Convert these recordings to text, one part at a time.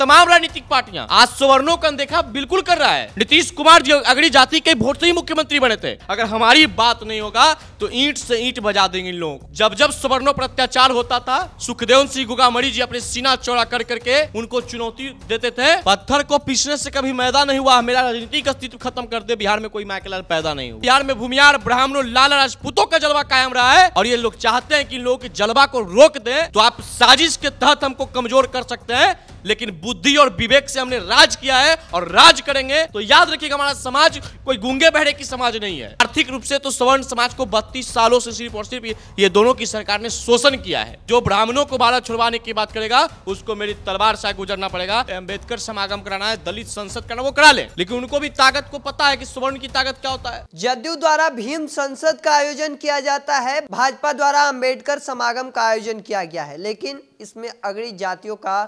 तमाम राजनीतिक पार्टियां आज सुवर्णों का अनदेखा बिल्कुल कर रहा है नीतीश कुमार जी अगड़ी जाति के वोट से ही मुख्यमंत्री बने थे अगर हमारी बात नहीं होगा तो ईंट से ईंट बजा देंगे लोग जब जब सुवर्णों पर अत्याचार होता था सुखदेव सिंह गुगामणि जी अपने सीना चौड़ा कर करके उनको चुनौती देते थे पत्थर को पीछने से कभी मैदा नहीं हुआ मेरा राजनीतिक अस्तित्व खत्म कर दे बिहार में कोई मैकेला पैदा नहीं हुआ बिहार में भूमियार ब्राह्मणों लाल राजपूतों का जलवा कायम रहा है और ये लोग चाहते हैं कि लोग जलवा को रोक दे तो आप साजिश के तहत हमको कमजोर कर सकते हैं लेकिन बुद्धि और विवेक से हमने राज किया है और राज करेंगे तो याद रखिएगा हमारा समाज कोई गूंगे बहरे की समाज नहीं है आर्थिक रूप से तो स्वर्ण समाज को बत्तीस सालों से सिर्फ और सिर्फ ये दोनों की सरकार ने शोषण किया है जो ब्राह्मणों को भारत छुड़वाने की बात करेगा उसको मेरी तलवार से गुजरना पड़ेगा अम्बेडकर समागम कराना है दलित संसद करना वो करा ले लेकिन उनको भी ताकत को पता है की स्वर्ण की ताकत क्या होता है जदयू द्वारा भीम संसद का आयोजन किया जाता है भाजपा द्वारा अम्बेडकर समागम का आयोजन किया गया है लेकिन इसमें अगड़ी जातियों का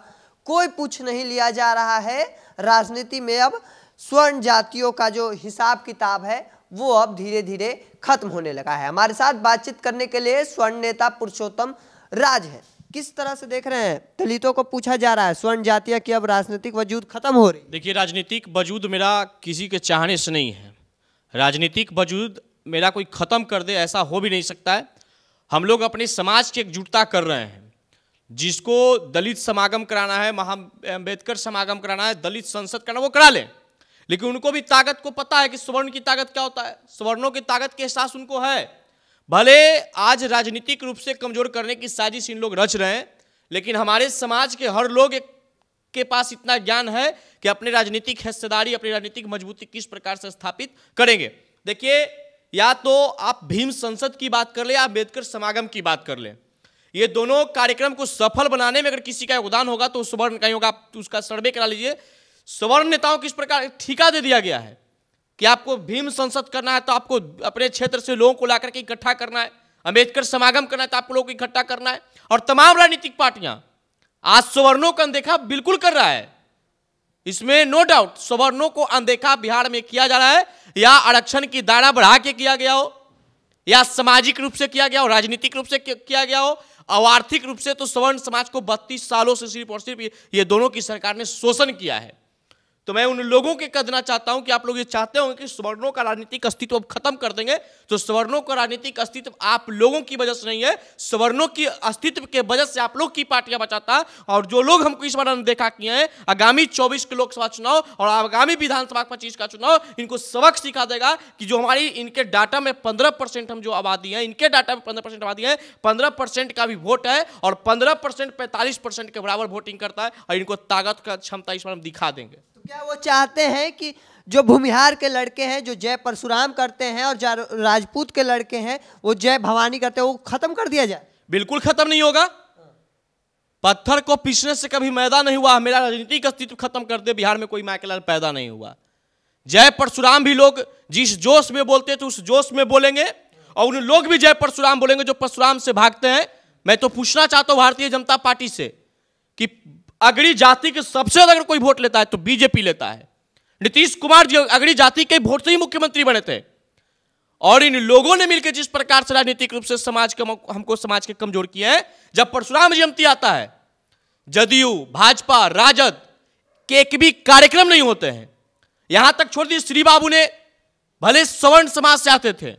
कोई पूछ नहीं लिया जा रहा है राजनीति में अब स्वर्ण जातियों का जो हिसाब किताब है वो अब धीरे धीरे खत्म होने लगा है हमारे साथ बातचीत करने के लिए स्वर्ण नेता पुरुषोत्तम राज है किस तरह से देख रहे हैं दलितों को पूछा जा रहा है स्वर्ण जातिया की अब राजनीतिक वजूद खत्म हो रही देखिए राजनीतिक वजूद मेरा किसी के चाहने से नहीं है राजनीतिक वजूद मेरा कोई खत्म कर दे ऐसा हो भी नहीं सकता है हम लोग अपने समाज की एकजुटता कर रहे हैं जिसको दलित समागम कराना है महा अम्बेडकर समागम कराना है दलित संसद कराना वो करा ले। लेकिन उनको भी ताकत को पता है कि स्वर्ण की ताकत क्या होता है स्वर्णों की ताकत के एहसास उनको है भले आज राजनीतिक रूप से कमजोर करने की साजिश इन लोग रच रहे हैं लेकिन हमारे समाज के हर लोग के पास इतना ज्ञान है कि अपने राजनीतिक हिस्सेदारी अपनी राजनीतिक मजबूती किस प्रकार से स्थापित करेंगे देखिए या तो आप भीम संसद की बात कर ले या अम्बेडकर समागम की बात कर लें ये दोनों कार्यक्रम को सफल बनाने में अगर किसी का योगदान होगा तो स्वर्ण का होगा आप उसका सर्वे करा लीजिए स्वर्ण नेताओं किस प्रकार ठीका दे दिया गया है कि आपको भीम संसद करना है तो आपको अपने क्षेत्र से लोगों को लाकर के इकट्ठा करना है अम्बेडकर समागम करना है तो आप लोगों को इकट्ठा करना है और तमाम राजनीतिक पार्टियां आज स्वर्णों का अनदेखा बिल्कुल कर रहा है इसमें नो डाउट स्वर्णों को अनदेखा बिहार में किया जा रहा है या आरक्षण की दायरा बढ़ा के किया गया हो या सामाजिक रूप से किया गया हो राजनीतिक रूप से किया गया हो और आर्थिक रूप से तो सवर्ण समाज को बत्तीस सालों से सिर्फ और सिर्फ ये दोनों की सरकार ने शोषण किया है तो मैं उन लोगों के कहना चाहता हूं कि आप लोग ये चाहते होंगे कि सवर्णों का राजनीतिक अस्तित्व अब खत्म कर देंगे तो सवर्णों का राजनीतिक अस्तित्व आप लोगों की वजह से नहीं है सवर्णों की अस्तित्व के वजह से आप लोग की पार्टियां बचाता और जो लोग हमको इस बार देखा किए हैं आगामी चौबीस के लोकसभा चुनाव और आगामी विधानसभा पच्चीस का चुनाव इनको सबक सिखा देगा कि जो हमारी इनके डाटा में पंद्रह हम जो आबादी है इनके डाटा में पंद्रह आबादी है पंद्रह का भी वोट है और पंद्रह परसेंट के बराबर वोटिंग करता है और इनको ताकत का क्षमता इस बार हम दिखा देंगे क्या वो चाहते हैं कि जो भूमिहार के लड़के हैं जो जय परशुराम करते हैं और राजपूत के लड़के हैं वो जय भवानी करते हैं वो खत्म कर दिया जाए बिल्कुल खत्म नहीं होगा पत्थर को पीसने से कभी मैदा नहीं हुआ मेरा राजनीतिक अस्तित्व खत्म कर दे बिहार में कोई माइकलर पैदा नहीं हुआ जय परशुराम भी लोग जिस जोश में बोलते थे तो उस जोश में बोलेंगे और उन लोग भी जय परशुराम बोलेंगे जो परशुराम से भागते हैं मैं तो पूछना चाहता हूँ भारतीय जनता पार्टी से कि अगड़ी जाति के सबसे ज्यादा अगर कोई वोट लेता है तो बीजेपी लेता है नीतीश कुमार जी अगड़ी जाति के वोट से ही मुख्यमंत्री बने थे और इन लोगों ने मिलकर जिस प्रकार से राजनीतिक रूप से समाज के हमको समाज के कमजोर किए हैं जब परशुराम जयंती आता है जदयू भाजपा राजद के एक भी कार्यक्रम नहीं होते हैं यहां तक छोड़ दिए श्री बाबू ने भले सवर्ण समाज से आते थे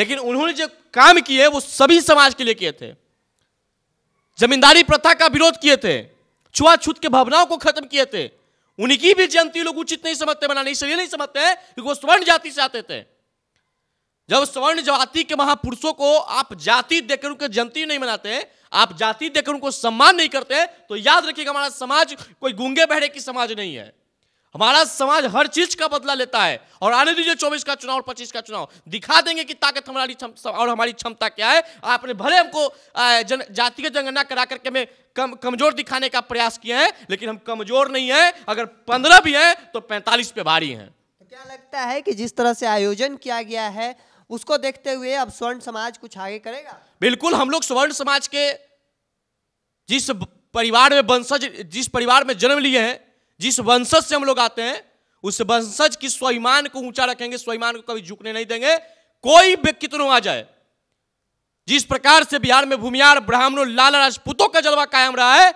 लेकिन उन्होंने जो काम किए वो सभी समाज के लिए किए थे जमींदारी प्रथा का विरोध किए थे छुआछूत के भावनाओं को खत्म किए थे उन्हीं की भी जयंती लोग उचित नहीं समझते मनाने इसलिए नहीं समझते क्योंकि वो स्वर्ण जाति से आते थे जब स्वर्ण जाति के महापुरुषों को आप जाति देकर उनके जयंती नहीं मनाते आप जाति देकर उनको सम्मान नहीं करते तो याद रखिएगा हमारा समाज कोई गूंगे बहरे की समाज नहीं है हमारा समाज हर चीज का बदला लेता है और आने दीजिए चौबीस का चुनाव और पच्चीस का चुनाव दिखा देंगे कि ताकत हमारी और हमारी क्षमता क्या है आपने भले हमको जन जातीय जनगणना करा करके हमें कम कमजोर दिखाने का प्रयास किया है लेकिन हम कमजोर नहीं है अगर पंद्रह भी हैं तो पैंतालीस पे भारी हैं तो क्या लगता है कि जिस तरह से आयोजन किया गया है उसको देखते हुए अब स्वर्ण समाज कुछ आगे करेगा बिल्कुल हम लोग स्वर्ण समाज के जिस परिवार में वंशज जिस परिवार में जन्म लिए हैं जिस वंशज से हम लोग आते हैं उस वंशज की स्वाभिमान को ऊंचा रखेंगे स्वाभिमान को कभी झुकने नहीं देंगे कोई तो आ जाए जिस प्रकार से बिहार में भूमियार ब्राह्मणों लाल राजपूतों का जलवा कायम रहा है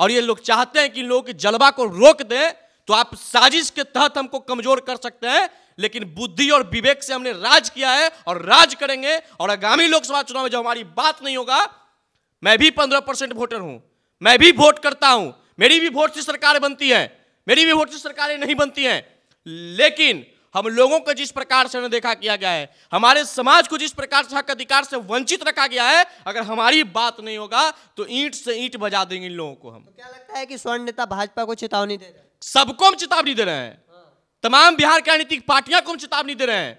और ये लोग चाहते हैं कि लोग जलवा को रोक दें तो आप साजिश के तहत हमको कमजोर कर सकते हैं लेकिन बुद्धि और विवेक से हमने राज किया है और राज करेंगे और आगामी लोकसभा चुनाव में जब हमारी बात नहीं होगा मैं भी पंद्रह परसेंट वोटर हूं मैं भी वोट करता हूं मेरी भी वोट से सरकारें बनती हैं मेरी भी वोट से सरकारें नहीं बनती हैं लेकिन हम लोगों को जिस प्रकार से देखा किया गया है हमारे समाज को जिस प्रकार से हक अधिकार से वंचित रखा गया है अगर हमारी बात नहीं होगा तो ईंट से ईंट बजा देंगे इन लोगों को हम तो क्या लगता है कि स्वर्ण नेता भाजपा को चेतावनी दे रहे हैं सबको हम चेतावनी दे रहे हैं तमाम बिहार की राजनीतिक पार्टियां को हम चेतावनी दे रहे हैं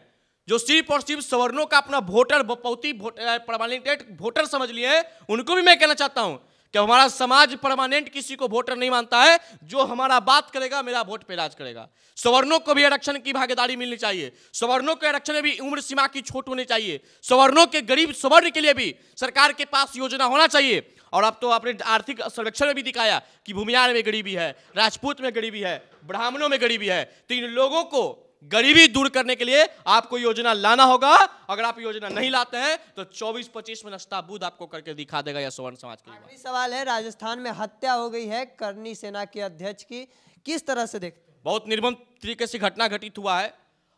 जो सिर्फ और सिर्फ सवर्णों का अपना वोटर पौती वोटर समझ लिए हैं उनको भी मैं कहना चाहता हूँ कि हमारा समाज परमानेंट किसी को वोटर नहीं मानता है जो हमारा बात करेगा मेरा वोट पे राज करेगा सवर्णों को भी आरक्षण की भागीदारी मिलनी चाहिए सवर्णों के आरक्षण में भी उम्र सीमा की छूट होनी चाहिए सवर्णों के गरीब सवर्ण के लिए भी सरकार के पास योजना होना चाहिए और अब तो आपने आर्थिक सर्वेक्षण में भी दिखाया कि भूमियार में गरीबी है राजपूत में गरीबी है ब्राह्मणों में गरीबी है तो इन लोगों को गरीबी दूर करने के लिए आपको योजना लाना होगा अगर आप योजना नहीं लाते हैं तो 24-25 में बुद्ध आपको करके दिखा देगा यह सवर्ण समाज के लिए सवाल है राजस्थान में हत्या हो गई है करनी सेना के अध्यक्ष की किस तरह से देखते हैं बहुत निर्मम तरीके से घटना घटित हुआ है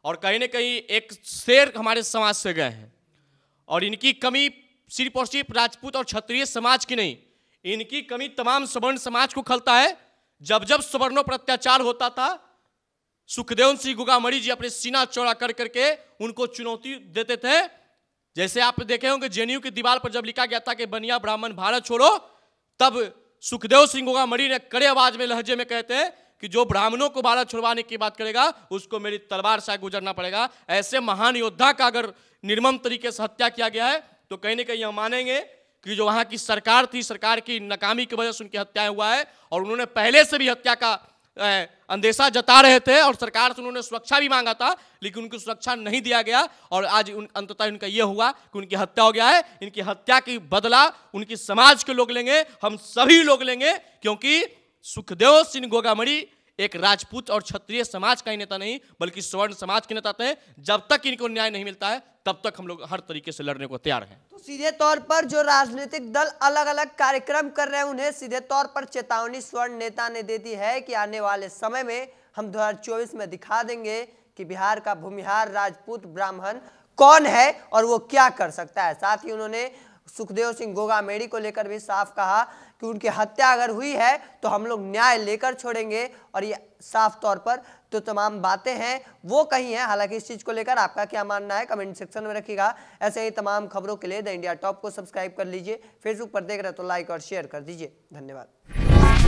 और कहीं ना कहीं एक शेर हमारे समाज से गए हैं और इनकी कमी सिर्फ और सिर्फ राजपूत और क्षत्रिय समाज की नहीं इनकी कमी तमाम सवर्ण समाज को खलता है जब जब सुवर्णों पर अत्याचार होता था सुखदेव सिंह गुगामणि जी अपने सीना चौड़ा कर करके उनको चुनौती देते थे जैसे आप देखे होंगे जेएनयू की दीवार पर जब लिखा गया था कि बनिया ब्राह्मण भारत छोड़ो तब सुखदेव सिंह मरी ने कड़े आवाज में लहजे में कहते हैं कि जो ब्राह्मणों को भारत छुड़वाने की बात करेगा उसको मेरी तलवार से गुजरना पड़ेगा ऐसे महान योद्धा का अगर निर्मम तरीके से हत्या किया गया है तो कहीं ना कहीं हम मानेंगे कि जो वहां की सरकार थी सरकार की नाकामी की वजह से उनकी हत्या हुआ है और उन्होंने पहले से भी हत्या का अंदेशा जता रहे थे और सरकार से उन्होंने सुरक्षा भी मांगा था लेकिन उनको सुरक्षा नहीं दिया गया और आज उन अंततः उनका यह हुआ कि उनकी हत्या हो गया है इनकी हत्या की बदला उनकी समाज के लोग लेंगे हम सभी लोग लेंगे क्योंकि सुखदेव सिंह गोगामड़ी एक राजपूत और क्षत्रिय समाज का ही नेता नहीं बल्कि स्वर्ण समाज के नेता थे जब तक इनको न्याय नहीं मिलता है तब तक हम लोग हर तरीके से लड़ने को तैयार हैं तो सीधे तौर पर जो राजनीतिक दल अलग अलग कार्यक्रम कर रहे हैं उन्हें सीधे तौर पर चेतावनी स्वर्ण नेता ने दे दी है कि आने वाले समय में हम दो में दिखा देंगे कि बिहार का भूमिहार राजपूत ब्राह्मण कौन है और वो क्या कर सकता है साथ ही उन्होंने सुखदेव सिंह गोगामेड़ी को लेकर भी साफ कहा कि उनकी हत्या अगर हुई है तो हम लोग न्याय लेकर छोड़ेंगे और ये साफ तौर पर तो तमाम बातें हैं वो कही हैं हालांकि इस चीज़ को लेकर आपका क्या मानना है कमेंट सेक्शन में रखिएगा ऐसे ही तमाम खबरों के लिए द इंडिया टॉप को सब्सक्राइब कर लीजिए फेसबुक पर देख रहे तो लाइक और शेयर कर दीजिए धन्यवाद